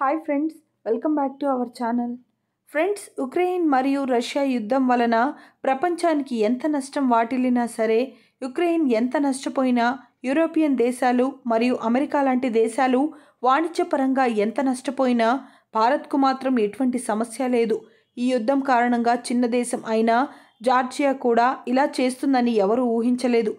hi friends welcome back to our channel friends Ukraine మరియు Russia యుద్ధం వలన ప్రపంచానికి ఎంత నష్టం వాటిల్లినా సరే యుక్రెయిన్ ఎంత నష్టపోయినా యూరోపియన్ దేశాలు మరియు అమెరికా లాంటి దేశాలు వాణిజ్యపరంగా ఎంత నష్టపోయినా భారత్కు మాత్రం ఎటువంటి సమస్య లేదు ఈ యుద్ధం కారణంగా చిన్న దేశం అయినా జార్జియా కూడా ఇలా చేస్తుందని ఎవరూ ఊహించలేదు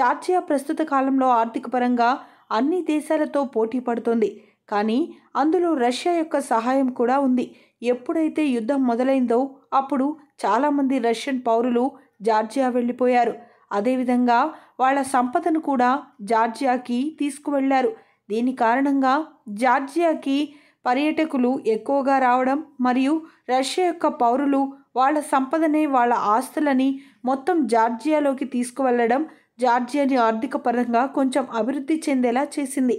జార్జియా ప్రస్తుత కాలంలో ఆర్థిక పరంగా అన్ని దేశాలతో పోటీ పడుతుంది కానీ అందులో రష్యా యొక్క సహాయం కూడా ఉంది ఎప్పుడైతే యుద్ధం మొదలైందో అప్పుడు చాలామంది రష్యన్ పౌరులు జార్జియా వెళ్ళిపోయారు అదేవిధంగా వాళ్ళ సంపదను కూడా జార్జియాకి తీసుకువెళ్లారు దీని కారణంగా జార్జియాకి పర్యాటకులు ఎక్కువగా రావడం మరియు రష్యా యొక్క పౌరులు వాళ్ళ సంపదనే వాళ్ళ ఆస్తులని మొత్తం జార్జియాలోకి తీసుకువెళ్ళడం జార్జియాని ఆర్థిక పరంగా కొంచెం అభివృద్ధి చెందేలా చేసింది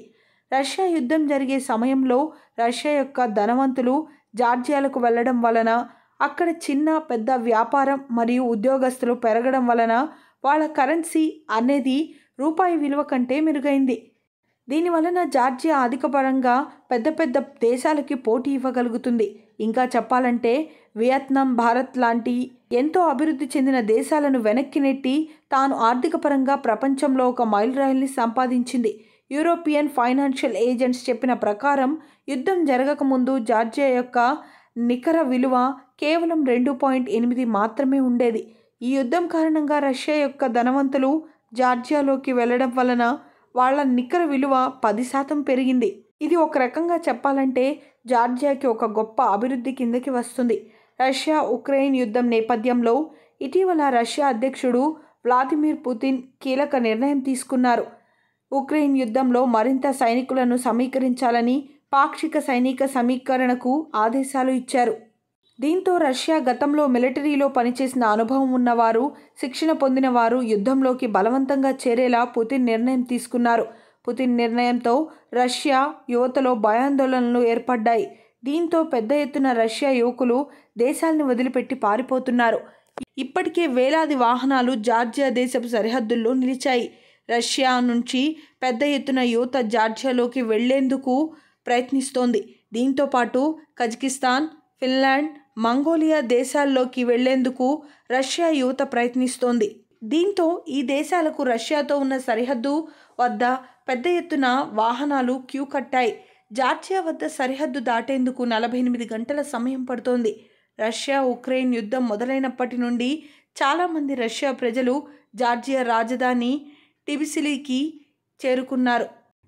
రష్యా యుద్ధం జరిగే సమయంలో రష్యా యొక్క ధనవంతులు జార్జియాలకు వెళ్ళడం వలన అక్కడ చిన్న పెద్ద వ్యాపారం మరియు ఉద్యోగస్తులు పెరగడం వలన వాళ్ళ కరెన్సీ అనేది రూపాయి విలువ కంటే మెరుగైంది దీని వలన జార్జియా అధికపరంగా పెద్ద పెద్ద దేశాలకి పోటీ ఇవ్వగలుగుతుంది ఇంకా చెప్పాలంటే వియత్నాం భారత్ లాంటి ఎంతో అభివృద్ధి చెందిన దేశాలను వెనక్కి నెట్టి తాను ఆర్థికపరంగా ప్రపంచంలో ఒక మైలురాయిల్ని సంపాదించింది యూరోపియన్ ఫైనాన్షియల్ ఏజెంట్స్ చెప్పిన ప్రకారం యుద్ధం జరగకముందు జార్జియా యొక్క నికర విలువ కేవలం రెండు పాయింట్ ఎనిమిది మాత్రమే ఉండేది ఈ యుద్ధం కారణంగా రష్యా యొక్క ధనవంతులు జార్జియాలోకి వెళ్ళడం వలన వాళ్ళ నికర విలువ పది శాతం పెరిగింది ఇది ఒక రకంగా చెప్పాలంటే జార్జియాకి ఒక గొప్ప అభివృద్ధి కిందకి వస్తుంది రష్యా ఉక్రెయిన్ యుద్ధం నేపథ్యంలో ఇటీవల రష్యా అధ్యక్షుడు వ్లాదిమిర్ పుతిన్ కీలక నిర్ణయం తీసుకున్నారు ఉక్రెయిన్ యుద్ధంలో మరింత సైనికులను సమీకరించాలని పాక్షిక సైనిక సమీకరణకు ఆదేశాలు ఇచ్చారు దీంతో రష్యా గతంలో మిలిటరీలో పనిచేసిన అనుభవం ఉన్నవారు శిక్షణ పొందినవారు యుద్ధంలోకి బలవంతంగా చేరేలా పుతిన్ నిర్ణయం తీసుకున్నారు పుతిన్ నిర్ణయంతో రష్యా యువతలో భయాందోళనలు ఏర్పడ్డాయి దీంతో పెద్ద ఎత్తున రష్యా యువకులు దేశాలను వదిలిపెట్టి పారిపోతున్నారు ఇప్పటికే వేలాది వాహనాలు జార్జియా దేశపు సరిహద్దుల్లో నిలిచాయి రష్యా నుంచి పెద్ద ఎత్తున యువత జార్జియాలోకి వెళ్లేందుకు ప్రయత్నిస్తోంది దీంతో పాటు కజకిస్తాన్ ఫిన్లాండ్ మంగోలియా దేశాల్లోకి వెళ్లేందుకు రష్యా యువత ప్రయత్నిస్తోంది దీంతో ఈ దేశాలకు రష్యాతో ఉన్న సరిహద్దు వద్ద పెద్ద ఎత్తున వాహనాలు క్యూ కట్టాయి జార్జియా వద్ద సరిహద్దు దాటేందుకు నలభై ఎనిమిది గంటల సమయం పడుతోంది రష్యా ఉక్రెయిన్ యుద్ధం మొదలైనప్పటి నుండి చాలామంది రష్యా ప్రజలు జార్జియా రాజధాని టిబిసిలికి చేరుకున్నారు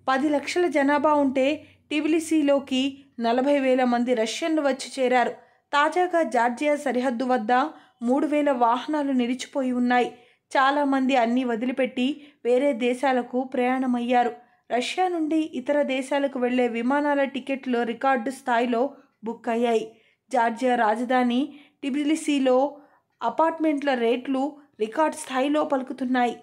పది లక్షల జనాభా ఉంటే టిబిలిసిలోకి నలభై వేల మంది రష్యన్లు వచ్చి చేరారు తాజాగా జార్జియా సరిహద్దు వద్ద మూడు వేల వాహనాలు నిలిచిపోయి ఉన్నాయి చాలామంది అన్నీ వదిలిపెట్టి వేరే దేశాలకు ప్రయాణమయ్యారు రష్యా నుండి ఇతర దేశాలకు వెళ్లే విమానాల టికెట్లు రికార్డు స్థాయిలో బుక్ అయ్యాయి జార్జియా రాజధాని టిబిలిసిలో అపార్ట్మెంట్ల రేట్లు రికార్డ్ స్థాయిలో పలుకుతున్నాయి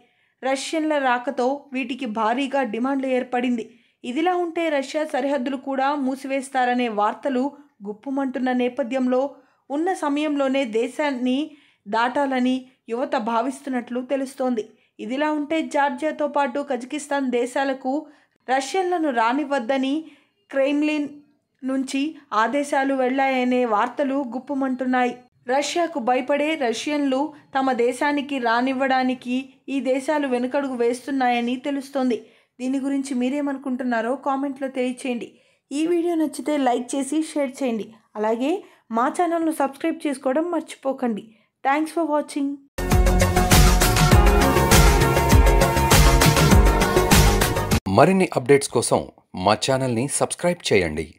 రష్యన్ల రాకతో వీటికి భారీగా డిమాండ్లు ఏర్పడింది ఇదిలా ఉంటే రష్యా సరిహద్దులు కూడా మూసివేస్తారనే వార్తలు గుప్పుమంటున్న నేపథ్యంలో ఉన్న సమయంలోనే దేశాన్ని దాటాలని యువత భావిస్తున్నట్లు తెలుస్తోంది ఇదిలా ఉంటే జార్జియాతో పాటు కజకిస్తాన్ దేశాలకు రష్యన్లను రానివ్వద్దని క్రెమ్లిన్ నుంచి ఆదేశాలు వెళ్లాయనే వార్తలు గుప్పుమంటున్నాయి రష్యాకు భయపడే రష్యన్లు తమ దేశానికి రానివ్వడానికి ఈ దేశాలు వెనుకడుగు వేస్తున్నాయని తెలుస్తోంది దీని గురించి మీరేమనుకుంటున్నారో కామెంట్లో తెలియచేయండి ఈ వీడియో నచ్చితే లైక్ చేసి షేర్ చేయండి అలాగే మా ఛానల్ను సబ్స్క్రైబ్ చేసుకోవడం మర్చిపోకండి థ్యాంక్స్ ఫర్ వాచింగ్ మరిన్ని అప్డేట్స్ కోసం మా ఛానల్ని సబ్స్క్రైబ్ చేయండి